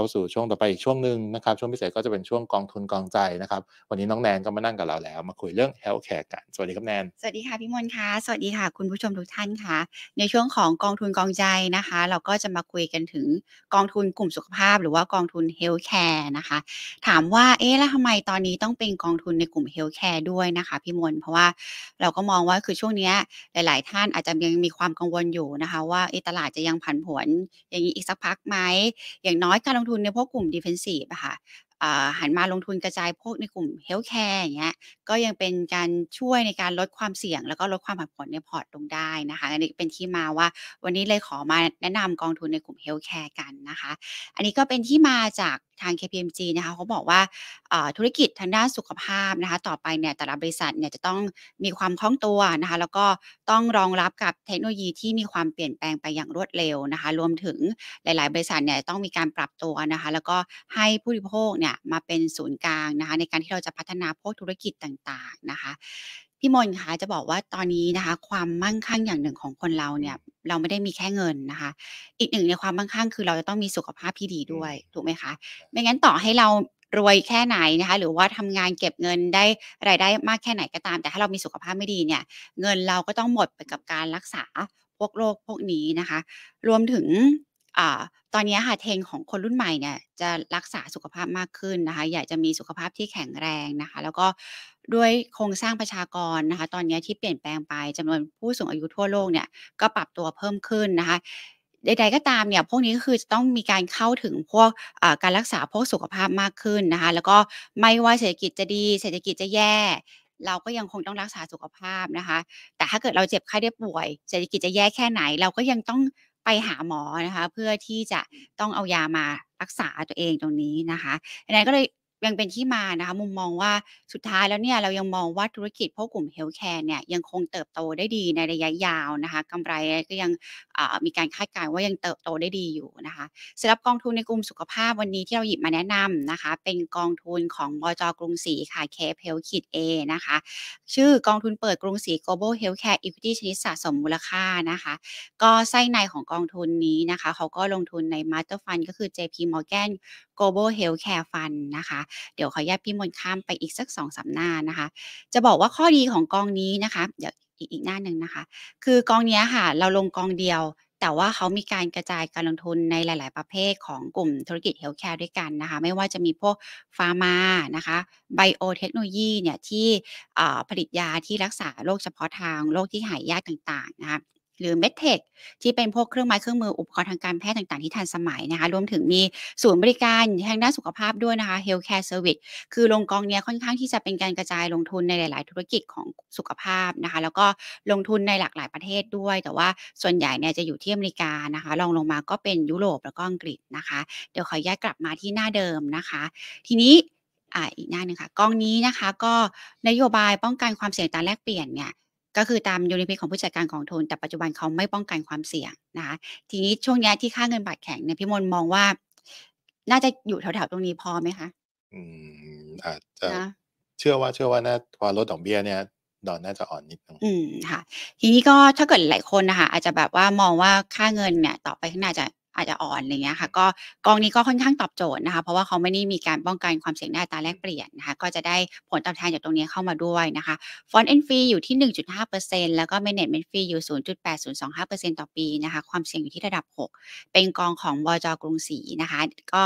เข้าสู่ช่วงต่อไปอีกช่วงหนึ่งนะครับช่วงพิเศษก็จะเป็นช่วงกองทุนกองใจนะครับวันนี้น้องแนนก็มานั่งกับเราแล้วมาคุยเรื่องเฮลท์แคร์กันสวัสดีครับแนนสวัสดีค่ะพี่มนค่ะสวัสดีค่ะคุณผู้ชมทุกท่านค่ะ ในช่วงของกองทุนกองใจนะคะ เราก็จะมาคุยกันถึงกองทุนกลุ่มสุขภาพ หรือว่ากองทุนเฮลท์แคร์นะคะถามว่าเอ๊ะแล้วทำไมตอนนี้ต้องเป็นกองทุนในกลุ่มเฮลท์แคร์ด้วยนะคะพี่มนเพราะว่าเราก็มองว่าคือช่วงนี้หลาย ๆ ท่านอาจจะยังมีความกังวลอยู่นะคะว่าตลาดจะยังผันผวนอย่างนี้อีกสักพักไหมอย่างน้อยการลงทุนทุนในพวกกลุ่มดิเฟนซีฟอะค่ะหันมาลงทุนกระจายพวกในกลุ่มเฮลท์แคร์อย่างเงี้ย ก็ยังเป็นการช่วยในการลดความเสี่ยง แล้วก็ลดความผันผวนในพอร์ตลงได้นะคะ อันนี้เป็นที่มาว่าวันนี้เลยขอมาแนะนำกองทุนในกลุ่มเฮลท์แคร์กันนะคะ อันนี้ก็เป็นที่มาจากทาง KPMG นะคะเขาบอกว่าธุรกิจทางด้านสุขภาพนะคะต่อไปเนี่ยแต่ละบริษัทเนี่ยจะต้องมีความคล่องตัวนะคะแล้วก็ต้องรองรับกับเทคโนโลยีที่มีความเปลี่ยนแปลงไปอย่างรวดเร็วนะคะรวมถึงหลายๆบริษัทเนี่ยต้องมีการปรับตัวนะคะแล้วก็ให้ผู้บริโภคเนี่ยมาเป็นศูนย์กลางนะคะในการที่เราจะพัฒนาพวกธุรกิจต่างๆนะคะพี่มนคะจะบอกว่าตอนนี้นะคะความมั่งคั่งอย่างหนึ่งของคนเราเนี่ยเราไม่ได้มีแค่เงินนะคะ อีกหนึ่งในความมั่งคั่งคือเราจะต้องมีสุขภาพที่ดีด้วยถูกไหมคะไม่งั้นต่อให้เรารวยแค่ไหนนะคะหรือว่าทำงานเก็บเงินได้รายได้มากแค่ไหนก็ตาม แต่ถ้าเรามีสุขภาพไม่ดีเนี่ยเงินเราก็ต้องหมดไปกับการรักษาพวกโรคพวกนี้นะคะ รวมถึงตอนนี้ค่ะเทงของคนรุ่นใหม่เนี่ยจะรักษาสุขภาพมากขึ้นนะคะอยากจะมีสุขภาพที่แข็งแรงนะคะแล้วก็ด้วยโครงสร้างประชากรนะคะตอนนี้ที่เปลี่ยนแปลงไปจำนวนผู้สูงอายุทั่วโลกเนี่ยก็ปรับตัวเพิ่มขึ้นนะคะใดๆก็ตามเนี่ยพวกนี้ก็คือจะต้องมีการเข้าถึงพวกการรักษาพวกสุขภาพมากขึ้นนะคะแล้วก็ไม่ว่าเศรษฐกิจจะดี เศรษฐกิจจะแย่เราก็ยังคงต้องรักษาสุขภาพนะคะแต่ถ้าเกิดเราเจ็บไข้ได้ป่วยเศรษฐกิจจะแย่แค่ไหนเราก็ยังต้องไปหาหมอนะคะ เพื่อที่จะต้องเอายามารักษาตัวเองตรงนี้นะคะอันนั้นก็เลยยังเป็นที่มานะคะมุมมองว่าสุดท้ายแล้วเนี่ยเรายังมองว่า ธุรกิจพวกกลุ่มเฮลท์แคร์เนี่ยยังคงเติบโตได้ดีในระยะยาวนะคะกำไรก็ยังมีการคาดการณ์ว่ายังเติบโตได้ดีอยู่นะคะสำหรับกองทุนในกลุ่มสุขภาพวันนี้ที่เราหยิบมาแนะนำนะคะเป็นกองทุนของบจกรุงศรีค่ะเคเพลคิดเอนะคะชื่อกองทุนเปิดกรุงศรี global healthcare equity ชนิดสะสมมูลค่านะคะก็ไส้ในของกองทุนนี้นะคะเขาก็ลงทุนใน master fund ก็คือ JP Morgan global healthcare fund นะคะ เดี๋ยวขอแยกพี่มนข้ามไปอีกสักสองสาหน้านะคะ จะบอกว่าข้อดีของกองนี้นะคะ เดี๋ยวอีกหน้าหนึ่งนะคะ คือกองนี้ค่ะ เราลงกองเดียว แต่ว่าเขามีการกระจายการลงทุนในหลาย ๆประเภทของกลุ่มธุรกิจเฮลท์แคร์ด้วยกันนะคะ ไม่ว่าจะมีพวกฟาร์มานะคะไบโอเทคโนโลยีเนี่ย ที่ผลิตยาที่รักษาโรคเฉพาะทางโรคที่หายยากต่าง ๆ นะคะหรือ MedTech ที่เป็นพวกเครื่องไม้เครื่องมืออุปกรณ์ทางการแพทย์ต่างๆที่ทันสมัยนะคะ รวมถึงมีศูนย์บริการทางด้านสุขภาพด้วยนะคะ Healthcare Service คือลงกองเนี้ยค่อนข้างที่จะเป็นการกระจายลงทุนในหลายๆธุรกิจของสุขภาพนะคะ แล้วก็ลงทุนในหลากหลายประเทศด้วย แต่ว่าส่วนใหญ่เนี่ยจะอยู่ที่อเมริกานะคะรองลงมาก็เป็นยุโรปแล้วก็อังกฤษนะคะ เดี๋ยวขอย้ายกลับมาที่หน้าเดิมนะคะ ทีนี้อ่าอีกหน้าหนึ่งค่ะกองนี้นะคะก็นโยบายป้องกันความเสี่ยงตาแลกเปลี่ยนเนี่ยก็คือตามยูนิพิของผู้จัดการของทุนแต่ปัจจุบันเขาไม่ป้องกันความเสี่ยงนะคะทีนี้ช่วงนี้ที่ค่าเงินบาทแข็งเนี่ยพี่มนมองว่าน่าจะอยู่แถวๆตรงนี้พอไหมคะ อืม อาจจะะเชื่อว่าเชื่อว่าน่าพอลดดอกเบี้ยเนี่ยดอนน่าจะอ่อนนิดนึงอืมค่ะ ทีนี้ก็ถ้าเกิดหลายคนนะคะอาจจะแบบว่ามองว่าค่าเงินเนี่ยต่อไปข้างหน้าจะอาจจะอ่อนอะไรเงี้ยค่ะก็กองนี้ก็ค่อนข้างตอบโจทย์นะคะ เพราะว่าเขาไม่ได้มีการป้องกันความเสี่ยงในอัตราแลกเปลี่ยนนะคะ ก็จะได้ผลตอบแทนจากตรงนี้เข้ามาด้วยนะคะฟอนต์เอ็นฟรีอยู่ที่ 1.5%แล้วก็เมเนจเมนต์ฟรีอยู่ 0.8025%ต่อปีนะคะ ความเสี่ยงอยู่ที่ระดับ 6 เป็นกองของบจกรุงศรีนะคะ ก็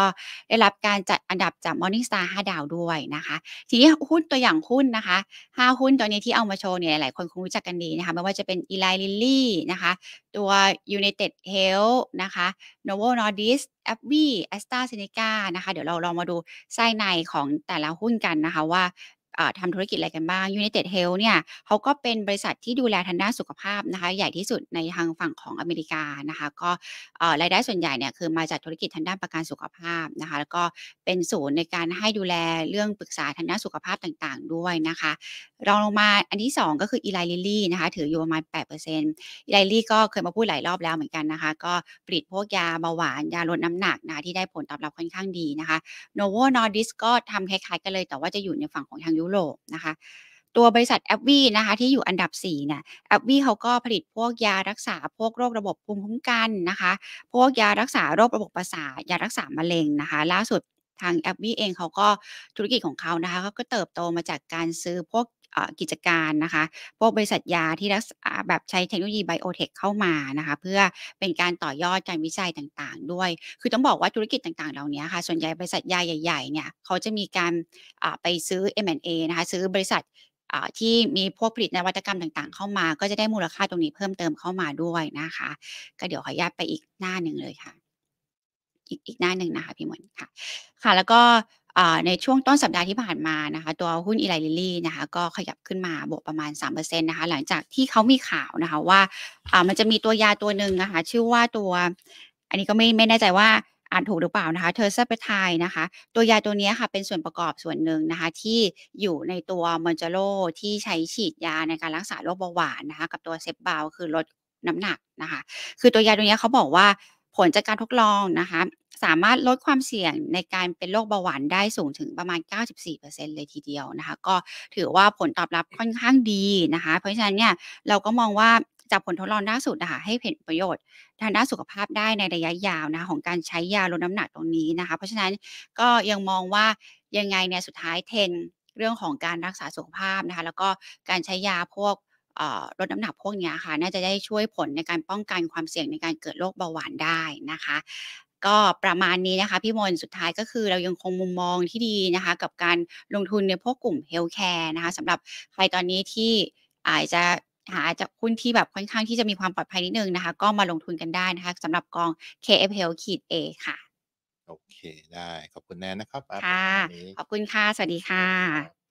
ได้รับการจัดอันดับจาก Morningstar 5 ดาวด้วยนะคะ ทีนี้หุ้นตัวอย่างหุ้นนะคะ5หุ้นตัวนี้ที่เอามาโชว์เนี่ยหลายคนคงรู้จักกันดีนะคะไม่ว่าจะเป็นอีไลลิลลี่นะคะตัว United Health นะคะโนโวโนดิสแอปวีแอสตาเซเนกา นะคะ เดี๋ยวเราลองมาดู ไส้ในของแต่ละหุ้นกันนะคะว่าทำธุรกิจอะไรกันบ้าง United Health เนี่ยเขาก็เป็นบริษัทที่ดูแลทางด้านสุขภาพนะคะใหญ่ที่สุดในทางฝั่งของอเมริกานะคะก็รายได้ส่วนใหญ่เนี่ยคือมาจากธุรกิจทางด้านประกันสุขภาพนะคะแล้วก็เป็นศูนย์ในการให้ดูแลเรื่องปรึกษาทางด้านสุขภาพต่างๆด้วยนะคะ รองลงมาอันที่ 2 ก็คืออีไลลิลี่นะคะถืออยู่ประมาณ8%อร์์เซนตีไลลี่ก็เคยมาพูดหลายรอบแล้วเหมือนกันนะคะก็ผลิตพวกยาเบาหวานยาลดน้ำหนักนะที่ได้ผลตอบรับค่อนข้างดีนะคะโนโวนอร์ดิสก็ทำคล้ายๆกันเลยแต่ว่าจะอยู่ในฝั่งของทางยุยุโรปนะคะตัวบริษัทแอปวีนะคะที่อยู่อันดับ4เนี่ยแอปวีเขาก็ผลิตพวกยารักษา พวกโรคระบบภูมิคุ้มกันนะคะพวกยารักษาโรคระบบประสาทยารักษามะเร็งนะคะล่าสุดทางแอปวีเองเขาก็ธุรกิจของเขานะคะเขาก็เติบโตมาจากการซื้อพวกกิจการนะคะ พวกบริษัทยาที่รักแบบใช้เทคโนโลยีไบโอเทคเข้ามานะคะ เพื่อเป็นการต่อยอดการวิจัยต่าง ๆ ด้วย คือต้องบอกว่าธุรกิจต่างๆเหล่านี้ค่ะ ส่วนใหญ่บริษัทยาใหญ่ ๆ เนี่ย เขาจะมีการไปซื้อ M&A นะคะ ซื้อบริษัทที่มีพวกผลิตนวัตกรรมต่าง ๆ เข้ามา ก็จะได้มูลค่าตรงนี้เพิ่มเติมเข้ามาด้วยนะคะก็เดี๋ยวขออนุญาตไปอีกหน้าหนึ่งเลยค่ะ อีกอีกหน้าหนึ่งนะคะพี่มนค่ะ ค่ะ แล้วก็ในช่วงต้นสัปดาห์ที่ผ่านมานะคะ ตัวหุ้นอีไลลิลี่นะคะ ก็ขยับขึ้นมาบวกประมาณ3%นะคะหลังจากที่เขามีข่าวนะคะว่ามันจะมีตัวยาตัวหนึ่งนะคะชื่อว่าตัว อันนี้ก็ไม่ไม่แน่ใจว่า อ่านถูกหรือเปล่านะคะเทอร์เซปไทยนะคะตัวยาตัวนี้ค่ะเป็นส่วนประกอบส่วนหนึ่งนะคะ ที่อยู่ในตัวมอนจโลที่ใช้ฉีดยาในการรักษาโรคเบาหวานนะคะกับตัวเซปบาวคือลดน้ำหนักนะคะคือตัวยาตัวนี้เขาบอกว่าผลจากการทดลองนะคะสามารถลดความเสี่ยงในการเป็นโรคเบาหวานได้สูงถึงประมาณ 94%เลยทีเดียวนะคะก็ถือว่าผลตอบรับค่อนข้างดีนะคะเพราะฉะนั้นเนี่ยเราก็มองว่าจากผลทดลองล่าสุดนะคะให้เห็นประโยชน์ทางด้านสุขภาพได้ในระยะยาวนะของการใช้ยาลดน้ำหนักตรงนี้นะคะเพราะฉะนั้นก็ยังมองว่ายังไงเนี่ยสุดท้ายเทน เรื่องของการรักษาสุขภาพนะคะแล้วก็การใช้ยาพวกลดน้ำหนักพวกนี้ค่ะ น่าจะได้ช่วยผลในการป้องกันความเสี่ยงในการเกิดโรคเบาหวานได้นะคะ ก็ประมาณนี้นะคะ พี่มนสุดท้ายก็คือเรายังคงมุมมองที่ดีนะคะ กับการลงทุนในพวกกลุ่มเฮลท์แคร์นะคะสำหรับใครตอนนี้ที่อาจจะหาจากุ้นที่แบบค่อนข้างที่จะมีความปลอดภัยนิดนึงนะคะ ก็มาลงทุนกันได้นะคะสำหรับกอง KF Health ขีด A ค่ะ โอเค ได้ขอบคุณแนนนะครับค่ะขอบคุณค่ะสวัสดีค่ะ